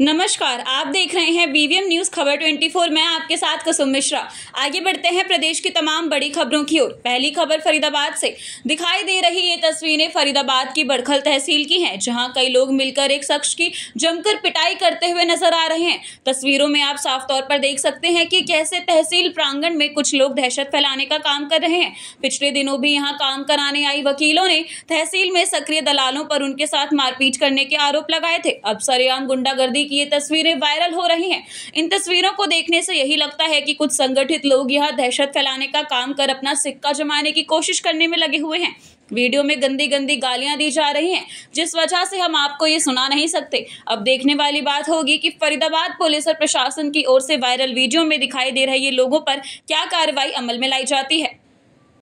नमस्कार आप देख रहे हैं बीवीएम न्यूज खबर 24 मैं आपके साथ कुसुम मिश्रा आगे बढ़ते हैं प्रदेश की तमाम बड़ी खबरों की ओर पहली खबर फरीदाबाद से दिखाई दे रही ये तस्वीरें फरीदाबाद की बड़खल तहसील की हैं जहां कई लोग मिलकर एक शख्स की जमकर पिटाई करते हुए नजर आ रहे हैं तस्वीरों में आप साफ तौर पर देख सकते हैं की कैसे तहसील प्रांगण में कुछ लोग दहशत फैलाने का काम कर रहे हैं पिछले दिनों भी यहाँ काम कराने आई वकीलों ने तहसील में सक्रिय दलालों पर उनके साथ मारपीट करने के आरोप लगाए थे अब सरेआम गुंडागर्दी की ये तस्वीरें वायरल हो रही हैं इन तस्वीरों को देखने से यही लगता है कि कुछ संगठित लोग यहाँ दहशत फैलाने का काम कर अपना सिक्का जमाने की कोशिश करने में लगे हुए हैं वीडियो में गंदी गंदी गालियां दी जा रही हैं जिस वजह से हम आपको ये सुना नहीं सकते अब देखने वाली बात होगी कि फरीदाबाद पुलिस और प्रशासन की ओर से वायरल वीडियो में दिखाई दे रहे ये लोगों पर क्या कार्रवाई अमल में लाई जाती है